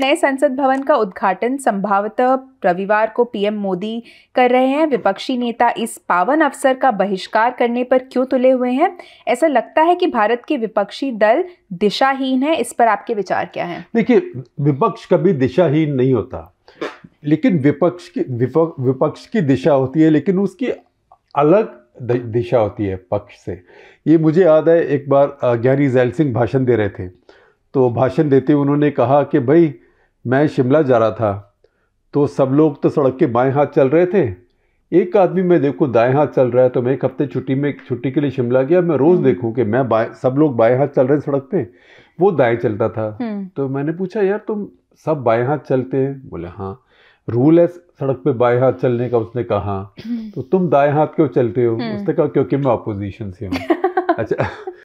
नए संसद भवन का उद्घाटन संभावतः रविवार को पीएम मोदी कर रहे हैं विपक्षी नेता इस पावन अवसर का बहिष्कार करने पर क्यों तुले हुए हैं ऐसा लगता है कि भारत के विपक्षी दल दिशाहीन है इस पर आपके विचार क्या हैं देखिए विपक्ष कभी दिशाहीन नहीं होता लेकिन विपक्ष की विपक्ष की दिशा होती है लेकिन उसकी अलग दिशा होती है पक्ष से ये मुझे याद है एक बार ज्ञानी जैल सिंह भाषण दे रहे थे तो भाषण देते हुए उन्होंने कहा कि भाई मैं शिमला जा रहा था तो सब लोग तो सड़क के बाएं हाथ चल रहे थे एक आदमी मैं देखो दाएं हाथ चल रहा है तो मैं एक हफ्ते छुट्टी में छुट्टी के लिए शिमला गया मैं रोज़ हम्म। देखूँ कि मैं बाएं सब लोग बाएं हाथ चल रहे हैं सड़क पे वो दाएं चलता था हम्म। तो मैंने पूछा यार तुम सब बाएं हाथ चलते हैं बोले हाँ रूल है सड़क पे बाएं हाथ चलने का उसने कहा हम्म। तो तुम दाएं हाथ क्यों चलते हो उसने कहा क्योंकि मैं अपोजिशन से हूँ अच्छा